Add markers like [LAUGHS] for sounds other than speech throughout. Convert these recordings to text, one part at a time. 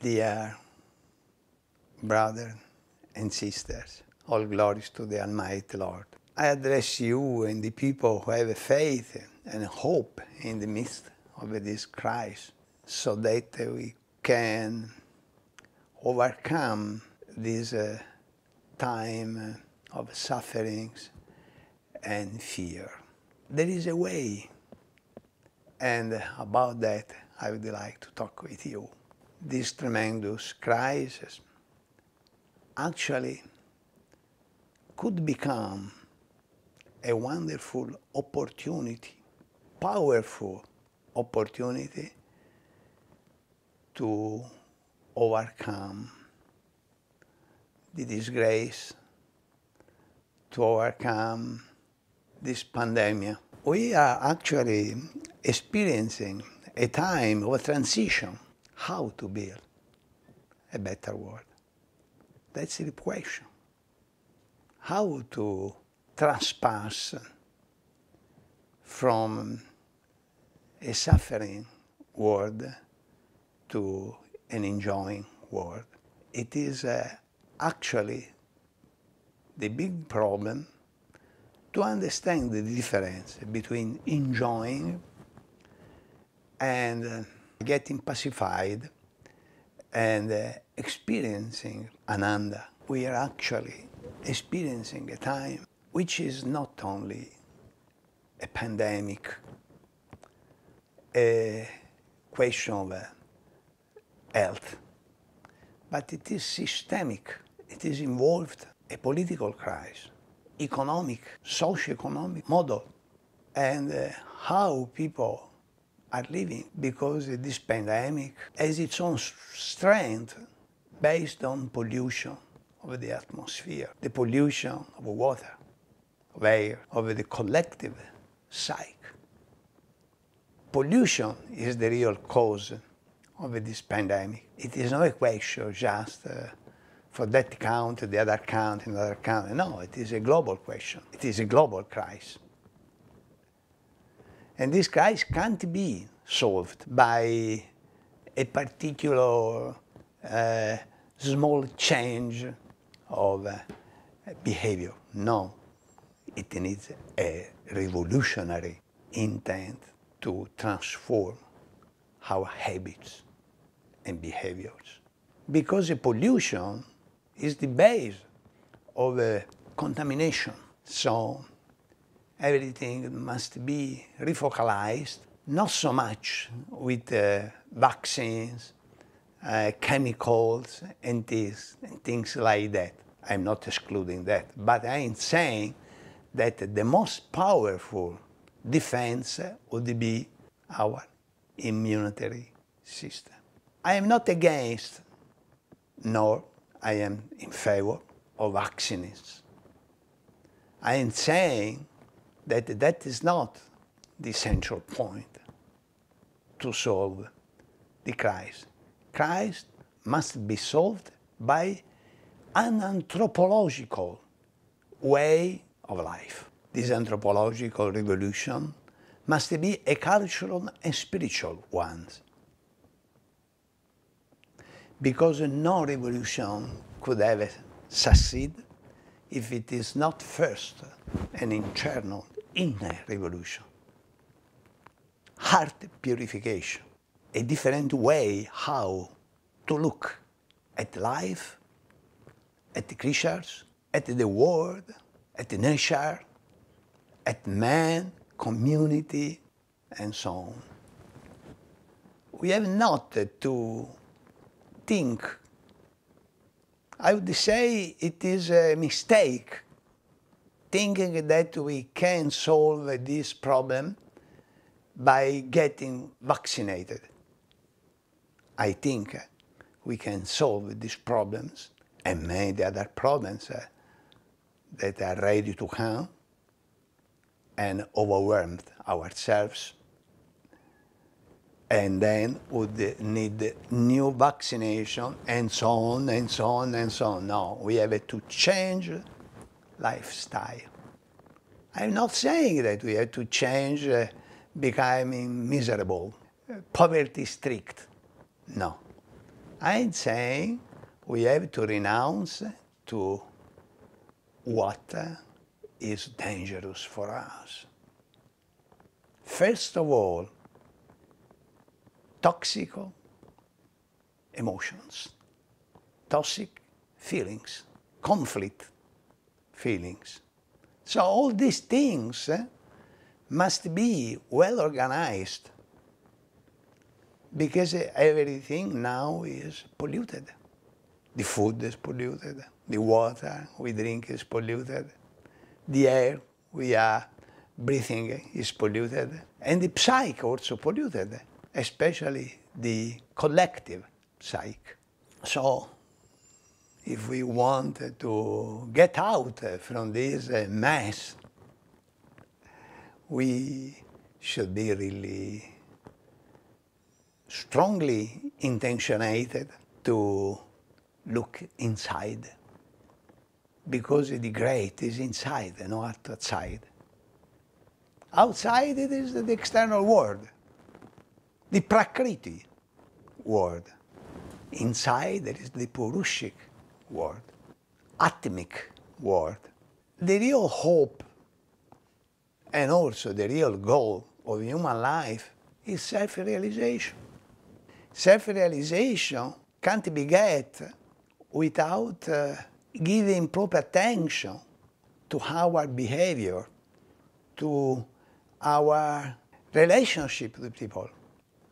Dear brothers and sisters, all glories to the Almighty Lord. I address you and the people who have faith and hope in the midst of this crisis so that we can overcome this uh, time of sufferings and fear. There is a way, and about that I would like to talk with you this tremendous crisis actually could become a wonderful opportunity, powerful opportunity to overcome the disgrace, to overcome this pandemic. We are actually experiencing a time of transition how to build a better world. That's the question. How to trespass from a suffering world to an enjoying world. It is uh, actually the big problem to understand the difference between enjoying and uh, getting pacified and uh, experiencing ananda. We are actually experiencing a time which is not only a pandemic, a question of uh, health, but it is systemic. It is involved a political crisis, economic, socio-economic model, and uh, how people are leaving because this pandemic has its own strength based on pollution of the atmosphere, the pollution of water, of air, of the collective psyche. Pollution is the real cause of this pandemic. It is no equation just uh, for that count, the other count, another count. No, it is a global question. It is a global crisis. And this crisis can't be solved by a particular uh, small change of uh, behavior. No, it needs a revolutionary intent to transform our habits and behaviors. Because the pollution is the base of uh, contamination. So everything must be refocalized, not so much with uh, vaccines, uh, chemicals, and, this, and things like that. I'm not excluding that, but I'm saying that the most powerful defense would be our immunitary system. I am not against, nor I am in favor of vaccines. I am saying that that is not the central point to solve the Christ. Christ must be solved by an anthropological way of life. This anthropological revolution must be a cultural and spiritual one. Because no revolution could ever succeed if it is not first an internal inner revolution, heart purification, a different way how to look at life, at the creatures, at the world, at nature, at man, community, and so on. We have not to think. I would say it is a mistake thinking that we can solve this problem by getting vaccinated. I think we can solve these problems and many other problems uh, that are ready to come and overwhelmed ourselves and then would need new vaccination and so on and so on and so on. No, we have to change lifestyle. I'm not saying that we have to change uh, becoming miserable, uh, poverty strict. No. I'm saying we have to renounce to what uh, is dangerous for us. First of all, toxic emotions, toxic feelings, conflict, feelings. So all these things eh, must be well organized because everything now is polluted. The food is polluted, the water we drink is polluted, the air we are breathing is polluted, and the psyche also polluted, especially the collective psyche. So if we want to get out from this uh, mess, we should be really strongly intentionated to look inside because the great is inside not outside. Outside it is the external world, the Prakriti world. Inside there is the Purushik world, atomic world. The real hope and also the real goal of human life is self-realization. Self-realization can't be get without uh, giving proper attention to our behavior, to our relationship with people.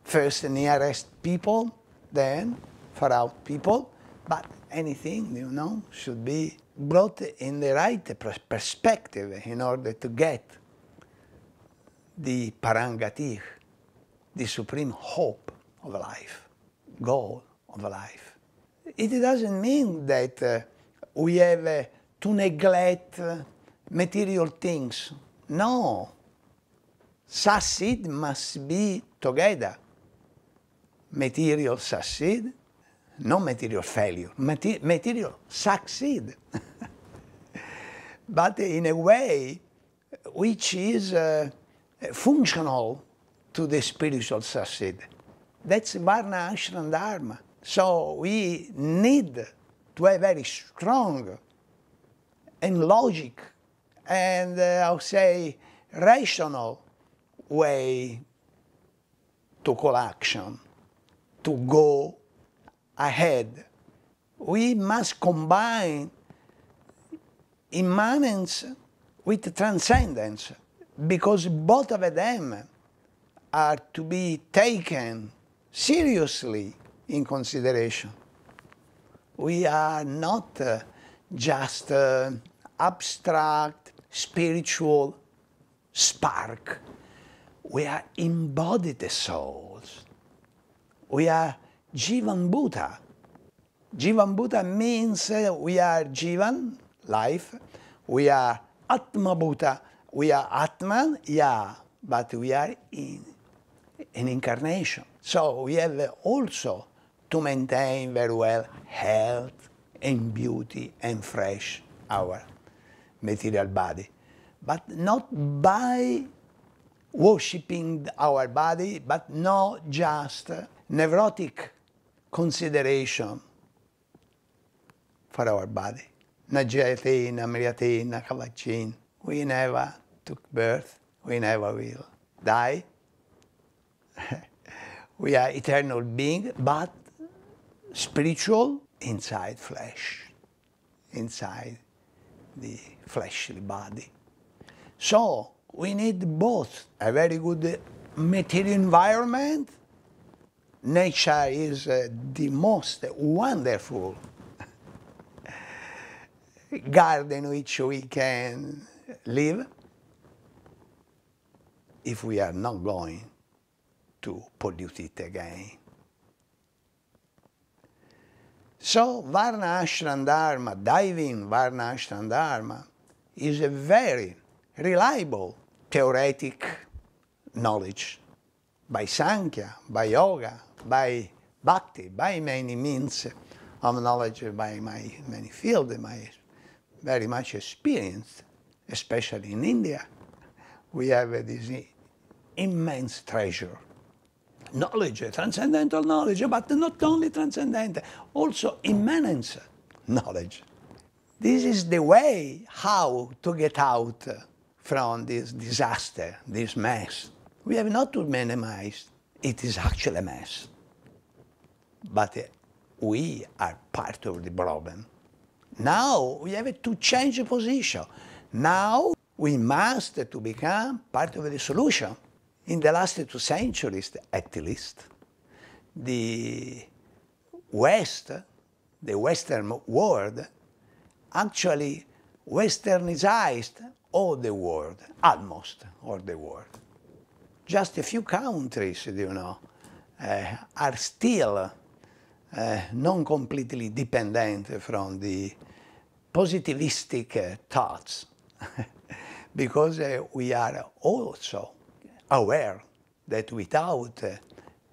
First nearest people, then far out people, but anything, you know, should be brought in the right perspective in order to get the parangatih, the supreme hope of life, goal of life. It doesn't mean that uh, we have uh, to neglect uh, material things. No. Sassid must be together. Material sassid no material failure, Mater material succeed. [LAUGHS] but in a way which is uh, functional to the spiritual succeed. That's Varna Ashram Dharma. So we need to have very strong and logic and uh, I'll say rational way to call action, to go ahead. We must combine immanence with transcendence because both of them are to be taken seriously in consideration. We are not uh, just uh, abstract spiritual spark. We are embodied souls. We are Jivan Buddha. Jivan Buddha means uh, we are Jivan, life, we are Atma Buddha, we are Atman, yeah, but we are in an incarnation. So we have also to maintain very well health and beauty and fresh our material body, but not by worshipping our body, but not just uh, neurotic consideration for our body. Najayatina, Amriyatina, Kalachin. We never took birth. We never will die. [LAUGHS] we are eternal being, but spiritual inside flesh, inside the fleshly body. So we need both a very good material environment nature is uh, the most wonderful garden which we can live if we are not going to pollute it again. So Varna Ashram Dharma, diving Varna Ashram Dharma, is a very reliable theoretic knowledge by Sankhya, by Yoga, by bhakti, by many means of knowledge, by my many field, my very much experience, especially in India, we have this immense treasure. Knowledge, transcendental knowledge, but not only transcendental, also immense knowledge. This is the way how to get out from this disaster, this mess. We have not to minimize, it is actually a mess but we are part of the problem. Now we have to change the position. Now we must to become part of the solution. In the last two centuries, at least, the West, the Western world, actually westernized all the world, almost all the world. Just a few countries, you know, uh, are still uh, non completely dependent from the positivistic eh, thoughts [LAUGHS] because eh, we are also aware that without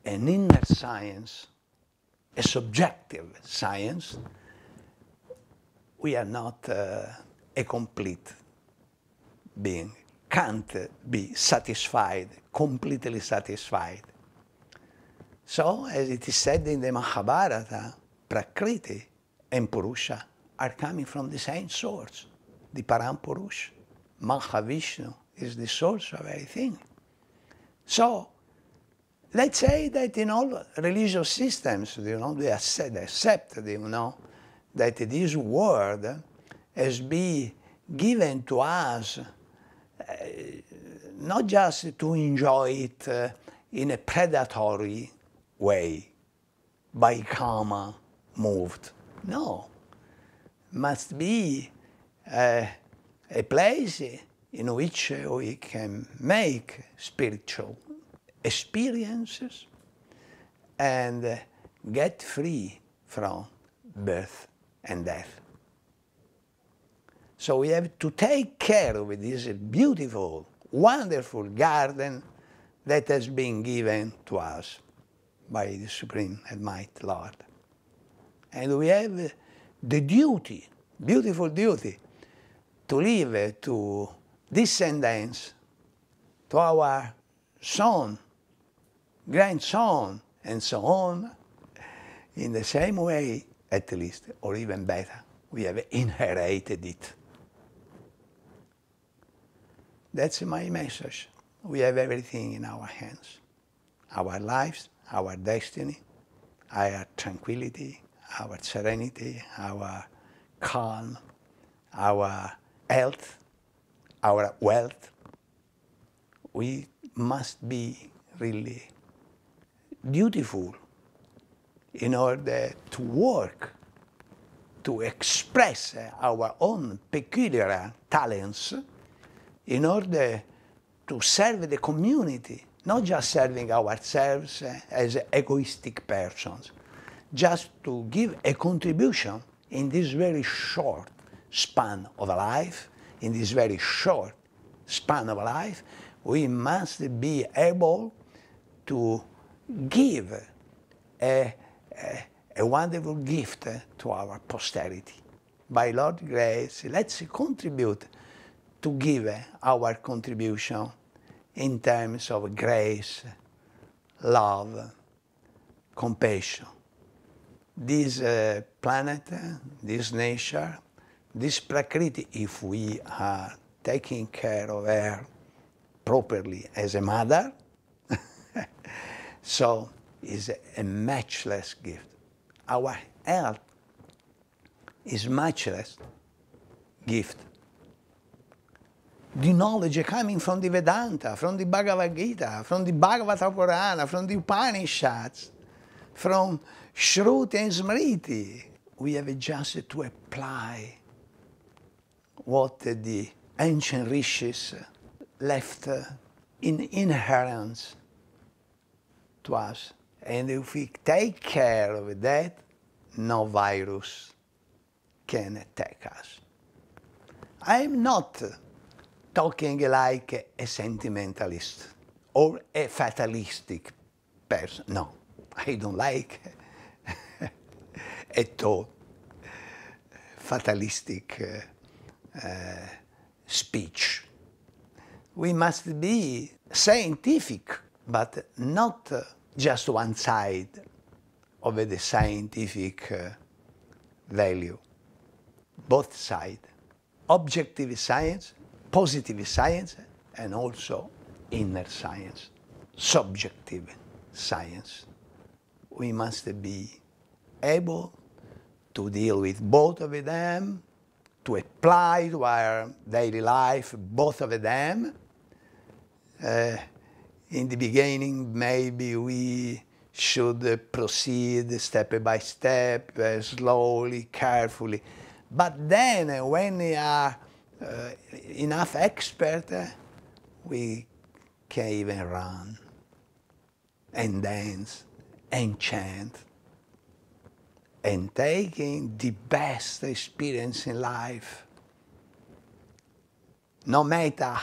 an inner science, a subjective science, we are not uh, a complete being, can't be satisfied, completely satisfied so, as it is said in the Mahabharata, Prakriti and Purusha are coming from the same source, the Parampurusha. Mahavishnu is the source of everything. So, let's say that in all religious systems, you know, they accept, accept you know, that this word has been given to us uh, not just to enjoy it uh, in a predatory way by karma moved. No, must be uh, a place in which we can make spiritual experiences and get free from birth and death. So we have to take care of this beautiful, wonderful garden that has been given to us by the Supreme and Might Lord. And we have the duty, beautiful duty, to leave to descendants, to our son, grandson, and so on, in the same way, at least, or even better, we have inherited it. That's my message. We have everything in our hands our lives, our destiny, our tranquility, our serenity, our calm, our health, our wealth. We must be really dutiful in order to work to express our own peculiar talents in order to serve the community, not just serving ourselves as egoistic persons, just to give a contribution in this very short span of life, in this very short span of life, we must be able to give a, a, a wonderful gift to our posterity. By Lord's grace, let's contribute to give our contribution in terms of grace, love, compassion. This uh, planet, this nature, this Prakriti, if we are taking care of her properly as a mother, [LAUGHS] so is a matchless gift. Our health is matchless gift the knowledge coming from the Vedanta, from the Bhagavad Gita, from the Bhagavata Purana, from the Upanishads, from Shruti and Smriti. We have just to apply what the ancient rishis left in inheritance to us. And if we take care of that, no virus can attack us. I am not talking like a sentimentalist or a fatalistic person. No, I don't like [LAUGHS] at all fatalistic uh, uh, speech. We must be scientific, but not uh, just one side of the scientific uh, value, both sides. Objective science positive science and also inner science, subjective science. We must be able to deal with both of them, to apply to our daily life both of them. Uh, in the beginning, maybe we should proceed step by step, uh, slowly, carefully. But then, uh, when we are uh, enough expert, eh? we can even run and dance and chant and taking the best experience in life, no matter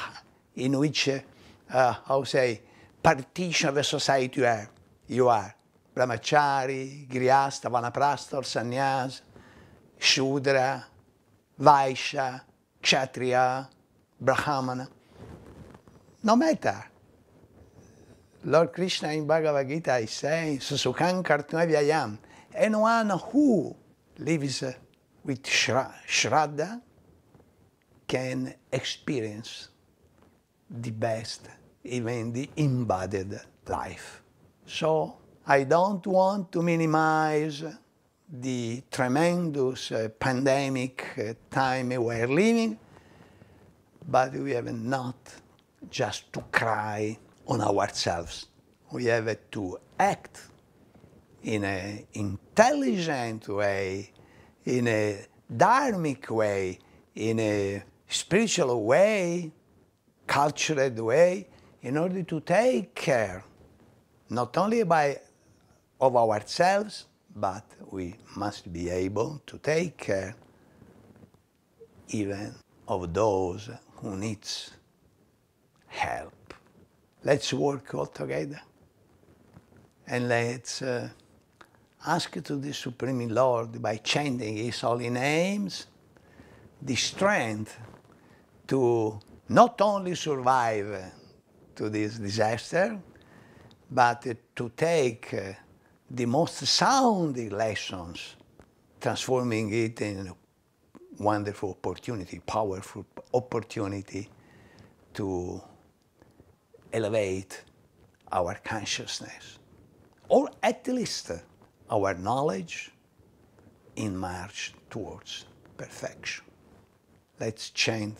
in which, uh, how say, partition of a society you are. You are Brahmachari, Grihastha, Vanaprastha, Sannyas, Shudra, Vaishya, kshatriya, brahmana, no matter. Lord Krishna in Bhagavad Gita is saying, Susukhan Kartnavyayam, anyone who lives with Shraddha can experience the best, even the embodied life. So I don't want to minimize the tremendous uh, pandemic uh, time we are living, but we have not just to cry on ourselves. We have to act in an intelligent way, in a dharmic way, in a spiritual way, cultured way, in order to take care not only by, of ourselves, but we must be able to take care even of those who needs help. Let's work all together and let's uh, ask to the Supreme Lord by chanting His holy names the strength to not only survive to this disaster, but to take uh, the most sound lessons, transforming it in a wonderful opportunity, powerful opportunity to elevate our consciousness, or at least our knowledge in march towards perfection. Let's chant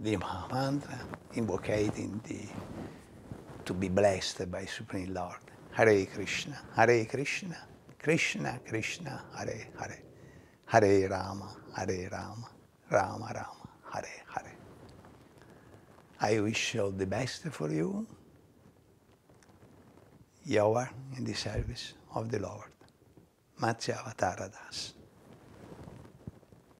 the mantra invocating the to be blessed by Supreme Lord. Hare Krishna, Hare Krishna, Krishna Krishna, Hare Hare, Hare Rama, Hare Rama, Rama Rama, Hare Hare. I wish all the best for you, You are in the service of the Lord. Matsya Avatara Das.